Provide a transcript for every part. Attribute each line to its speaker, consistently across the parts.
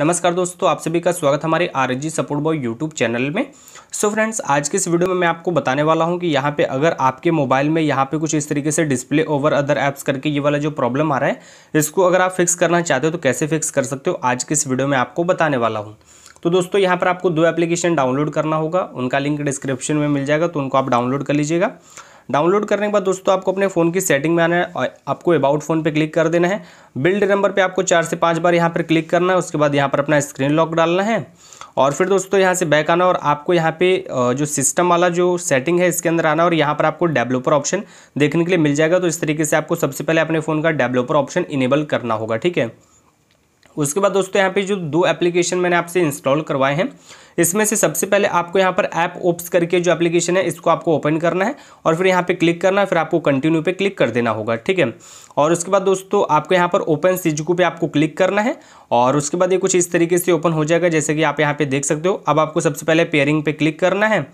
Speaker 1: नमस्कार दोस्तों आप सभी का स्वागत हमारे R G support boy YouTube channel में सो so फ्रेंड्स आज के इस वीडियो में मैं आपको बताने वाला हूं कि यहाँ पे अगर आपके मोबाइल में यहाँ पे कुछ इस तरीके से डिस्प्ले ओवर अदर ऐप्स करके ये वाला जो प्रॉब्लम आ रहा है इसको अगर आप फिक्स करना चाहते हो तो कैसे फिक्स कर सकते हो आज के इस वीडियो में आपको बताने वाला हूँ तो दोस्तों यहाँ पर आपको दो एप्लीकेशन डाउनलोड करना होगा उनका लिंक डिस्क्रिप्शन में मिल जाएगा तो उनको आप डाउनलोड कर लीजिएगा डाउनलोड करने के बाद दोस्तों आपको अपने फ़ोन की सेटिंग में आना है और आपको अबाउट फ़ोन पे क्लिक कर देना है बिल्ड नंबर पे आपको चार से पाँच बार यहाँ पर क्लिक करना है उसके बाद यहाँ पर अपना स्क्रीन लॉक डालना है और फिर दोस्तों यहाँ से बैक आना और आपको यहाँ पे जो सिस्टम वाला जो सेटिंग है इसके अंदर आना और यहाँ पर आपको डेवलपर ऑप्शन देखने के लिए मिल जाएगा तो इस तरीके से आपको सबसे पहले अपने फ़ोन का डेवलपर ऑप्शन इनेबल करना होगा ठीक है उसके बाद दोस्तों यहाँ पे जो दो एप्लीकेशन मैंने आपसे इंस्टॉल करवाए हैं इसमें से सबसे पहले आपको यहाँ पर ऐप ओप्स करके जो एप्लीकेशन है इसको आपको ओपन करना है और फिर यहाँ पे क्लिक करना है फिर आपको कंटिन्यू पे क्लिक कर देना होगा ठीक है और उसके बाद दोस्तों आपको यहाँ पर ओपन सिजकू पे आपको क्लिक करना है और उसके बाद ये कुछ इस तरीके से ओपन हो जाएगा जैसे कि आप यहाँ पे देख सकते हो अब आपको सबसे पहले पेयरिंग पे क्लिक करना है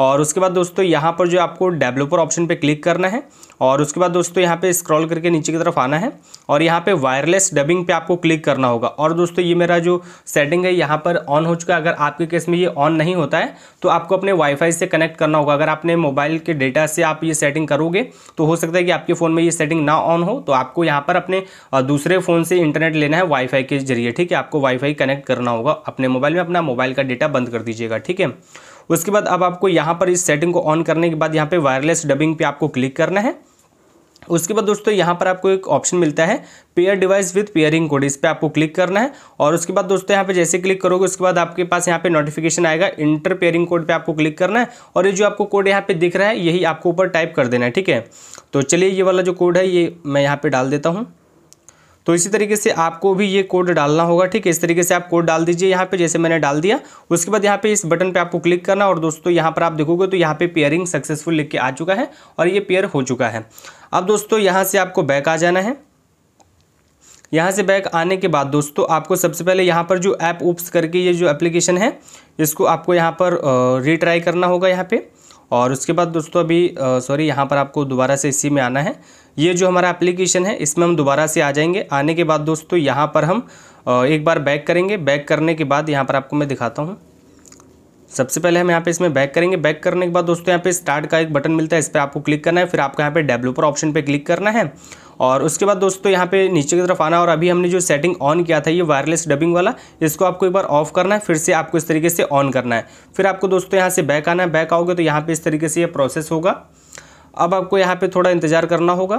Speaker 1: और उसके बाद दोस्तों यहाँ पर जो आपको डेवलपर ऑप्शन पे क्लिक करना है और उसके बाद दोस्तों यहाँ पे स्क्रॉल करके नीचे की तरफ आना है और यहाँ पे वायरलेस डबिंग पे आपको क्लिक करना होगा और दोस्तों ये मेरा जो सेटिंग है यहाँ पर ऑन हो चुका है अगर आपके केस में ये ऑन नहीं होता है तो आपको अपने वाईफाई से कनेक्ट करना होगा अगर आपने मोबाइल के डेटा से आप ये सेटिंग करोगे तो हो सकता है कि आपके फ़ोन में ये सेटिंग ना ऑन हो तो आपको यहाँ पर अपने दूसरे फ़ोन से इंटरनेट लेना है वाईफाई के जरिए ठीक है आपको वाईफाई कनेक्ट करना होगा अपने मोबाइल में अपना मोबाइल का डेटा बंद कर दीजिएगा ठीक है उसके बाद अब आपको यहाँ पर इस सेटिंग को ऑन करने के बाद यहाँ पे वायरलेस डबिंग पे आपको क्लिक करना है उसके बाद दोस्तों यहाँ पर आपको एक ऑप्शन मिलता है pair device with pairing code इस पर आपको क्लिक करना है और उसके बाद दोस्तों यहाँ पे जैसे क्लिक करोगे उसके बाद आपके पास यहाँ पे नोटिफिकेशन आएगा इंटर पेयरिंग कोड पे आपको क्लिक करना है और ये जो आपको कोड यहाँ पे दिख रहा है यही आपको ऊपर टाइप कर देना है ठीक है तो चलिए ये वाला जो कोड है ये मैं यहाँ पर डाल देता हूँ तो इसी तरीके से आपको भी ये कोड डालना होगा ठीक है इस तरीके से आप कोड डाल दीजिए यहाँ पे जैसे मैंने डाल दिया उसके बाद यहाँ पे इस बटन पे आपको क्लिक करना और दोस्तों यहाँ पर आप देखोगे तो यहाँ पे पेयरिंग सक्सेसफुल लिख के आ चुका है और ये पेयर हो चुका है अब दोस्तों यहाँ से आपको बैक आ जाना है यहाँ से बैक आने के बाद दोस्तों आपको सबसे पहले यहाँ पर जो ऐप ओप्स करके ये जो एप्लीकेशन है इसको आपको यहाँ पर रीट्राई करना होगा यहाँ पर और उसके बाद दोस्तों अभी सॉरी यहाँ पर आपको दोबारा से इसी में आना है ये जो हमारा एप्लीकेशन है इसमें हम दोबारा से आ जाएंगे आने के बाद दोस्तों यहाँ पर हम एक बार बैक करेंगे बैक करने के बाद यहाँ पर आपको मैं दिखाता हूँ सबसे पहले हम यहाँ पे इसमें बैक करेंगे बैक करने के बाद दोस्तों यहाँ पे स्टार्ट का एक बटन मिलता है इस पर आपको क्लिक करना है फिर आपको यहाँ पे डेवलपर ऑप्शन पे क्लिक करना है और उसके बाद दोस्तों यहाँ पे नीचे की तरफ आना और अभी हमने जो सेटिंग ऑन किया था ये वायरलेस डबिंग वाला इसको आपको एक बार ऑफ करना है फिर से आपको इस तरीके से ऑन करना है फिर आपको दोस्तों यहाँ से बैक आना है बैक आओगे तो यहाँ पर इस तरीके से ये प्रोसेस होगा अब आपको यहाँ पे थोड़ा इंतज़ार करना होगा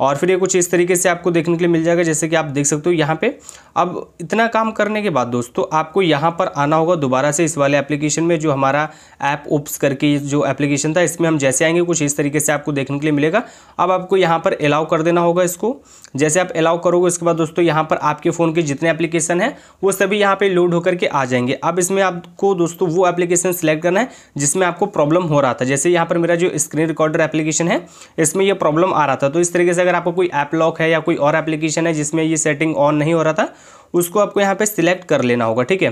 Speaker 1: और फिर ये कुछ इस तरीके से आपको देखने के लिए मिल जाएगा जैसे कि आप देख सकते हो यहाँ पे अब इतना काम करने के बाद दोस्तों आपको यहाँ पर आना होगा दोबारा से इस वाले एप्लीकेशन में जो हमारा ऐप ओप्स करके जो एप्लीकेशन था इसमें हम जैसे आएंगे कुछ इस तरीके से आपको देखने के लिए मिलेगा अब आपको यहाँ पर अलाउ कर देना होगा इसको जैसे आप अलाउ करोगे उसके बाद दोस्तों यहाँ पर आपके फ़ोन के जितने एप्लीकेशन हैं वो सभी यहाँ पर लोड होकर के आ जाएंगे अब इसमें आपको दोस्तों वो एप्लीकेशन सेलेक्ट करना है जिसमें आपको प्रॉब्लम हो रहा था जैसे यहाँ पर मेरा जो स्क्रीन रिकॉर्डर एप्लीकेशन है इसमें यह प्रॉब्लम आ रहा था तो इस तरीके से अगर आपको कोई ऐप लॉक है या कोई और एप्लीकेशन है जिसमें ये सेटिंग ऑन नहीं हो रहा था उसको आपको यहाँ पे सिलेक्ट कर लेना होगा ठीक है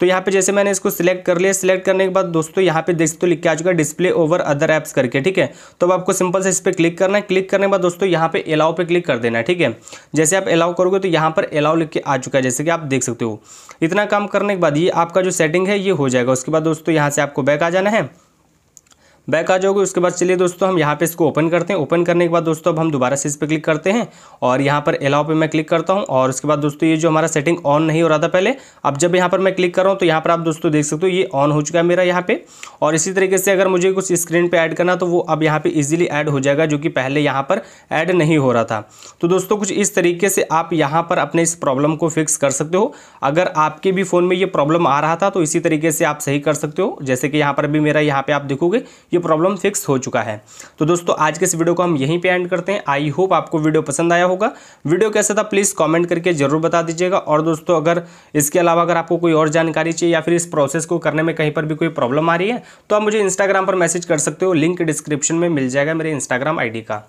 Speaker 1: तो यहाँ पे जैसे मैंने इसको सिलेक्ट कर लिया सिलेक्ट करने के बाद दोस्तों यहाँ पे देख सकते हो लिख के आ चुका है डिस्प्ले ओवर अदर ऐप्स करके ठीक है तो अब आपको सिंपल से इस पर क्लिक करना है क्लिक करने के बाद दोस्तों यहाँ पे अलाउ पे क्लिक कर देना है ठीक है जैसे आप अलाउ करोगे तो यहाँ पर अलाउ लिख के आ चुका है जैसे कि आप देख सकते हो इतना काम करने के बाद ये आपका जो सेटिंग है ये हो जाएगा उसके बाद दोस्तों यहाँ से आपको बैक आ जाना है बैक आ जाओगे उसके बाद चलिए दोस्तों हम यहाँ पे इसको ओपन करते हैं ओपन करने के बाद दोस्तों अब हम दोबारा से इस पर क्लिक करते हैं और यहाँ पर अलाउ पे मैं क्लिक करता हूँ और उसके बाद दोस्तों ये जो हमारा सेटिंग ऑन नहीं हो रहा था पहले अब जब यहाँ पर मैं क्लिक कर रहा हूँ तो यहाँ पर आप दोस्तों देख सकते हो ये ऑन हो चुका है मेरा यहाँ पे और इसी तरीके से अगर मुझे कुछ स्क्रीन पर ऐड करना तो वो अब यहाँ पर ईजिली ऐड हो जाएगा जो कि पहले यहाँ पर ऐड नहीं हो रहा था तो दोस्तों कुछ इस तरीके से आप यहाँ पर अपने इस प्रॉब्लम को फिक्स कर सकते हो अगर आपके भी फ़ोन में ये प्रॉब्लम आ रहा था तो इसी तरीके से आप सही कर सकते हो जैसे कि यहाँ पर भी मेरा यहाँ पर आप देखोगे ये प्रॉब्लम फिक्स हो चुका है तो दोस्तों आज के इस वीडियो को हम यहीं पे एंड करते हैं आई होप आपको वीडियो पसंद आया होगा वीडियो कैसा था प्लीज़ कॉमेंट करके ज़रूर बता दीजिएगा और दोस्तों अगर इसके अलावा अगर आपको कोई और जानकारी चाहिए या फिर इस प्रोसेस को करने में कहीं पर भी कोई प्रॉब्लम आ रही है तो आप मुझे इंस्टाग्राम पर मैसेज कर सकते हो लिंक डिस्क्रिप्शन में मिल जाएगा मेरे इंस्टाग्राम आईडी का